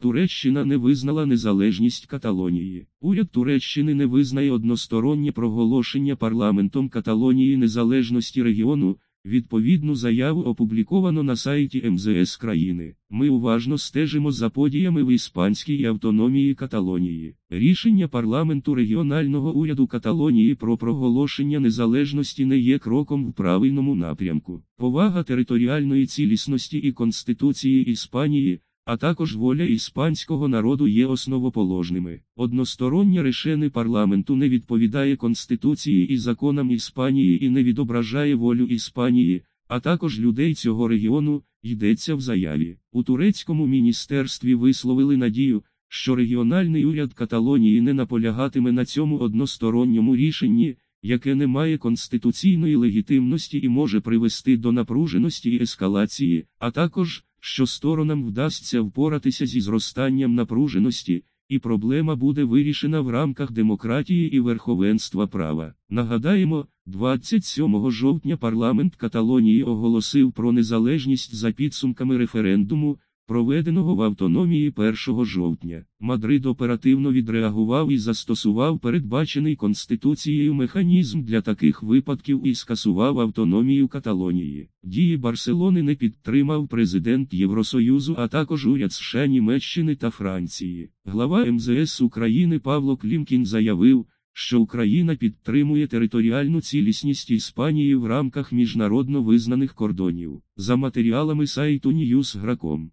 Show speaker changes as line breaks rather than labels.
Туреччина не визнала незалежність Каталонії. Уряд Туреччини не визнає одностороннє проголошення парламентом Каталонії незалежності регіону. Відповідну заяву опубліковано на сайті МЗС країни. Ми уважно стежимо за подіями в іспанській автономії Каталонії. Рішення парламенту регіонального уряду Каталонії про проголошення незалежності не є кроком в правильному напрямку. Повага територіальної цілісності і Конституції Іспанії а також воля іспанського народу є основоположними. Одностороннє рішення парламенту не відповідає Конституції і законам Іспанії і не відображає волю Іспанії, а також людей цього регіону, йдеться в заяві. У турецькому міністерстві висловили надію, що регіональний уряд Каталонії не наполягатиме на цьому односторонньому рішенні. Яке не має конституційної легітимності і може привести до напруженості і ескалації, а також що сторонам вдасться впоратися зі зростанням напруженості, і проблема буде вирішена в рамках демократії і верховенства права. Нагадаємо, 27 жовтня парламент Каталонії оголосив про незалежність за підсумками референдуму. Проведеного в автономії 1 жовтня, Мадрид оперативно відреагував і застосував передбачений Конституцією механізм для таких випадків і скасував автономію Каталонії. Дії Барселони не підтримав президент Євросоюзу, а також уряд США Німеччини та Франції. Глава МЗС України Павло Клімкін заявив, що Україна підтримує територіальну цілісність Іспанії в рамках міжнародно визнаних кордонів за матеріалами сайту News.com.